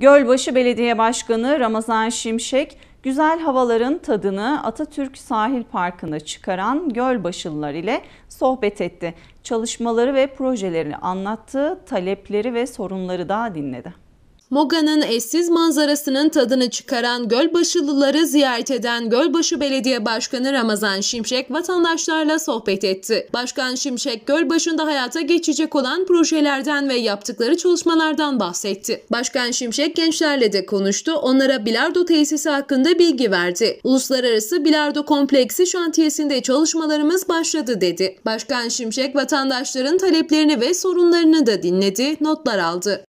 Gölbaşı Belediye Başkanı Ramazan Şimşek, güzel havaların tadını Atatürk Sahil Parkı'na çıkaran Gölbaşılılar ile sohbet etti. Çalışmaları ve projelerini anlattı, talepleri ve sorunları da dinledi. Moga'nın eşsiz manzarasının tadını çıkaran Gölbaşılıları ziyaret eden Gölbaşı Belediye Başkanı Ramazan Şimşek vatandaşlarla sohbet etti. Başkan Şimşek Gölbaşı'nda hayata geçecek olan projelerden ve yaptıkları çalışmalardan bahsetti. Başkan Şimşek gençlerle de konuştu. Onlara bilardo tesisi hakkında bilgi verdi. Uluslararası Bilardo Kompleksi şantiyesinde çalışmalarımız başladı dedi. Başkan Şimşek vatandaşların taleplerini ve sorunlarını da dinledi, notlar aldı.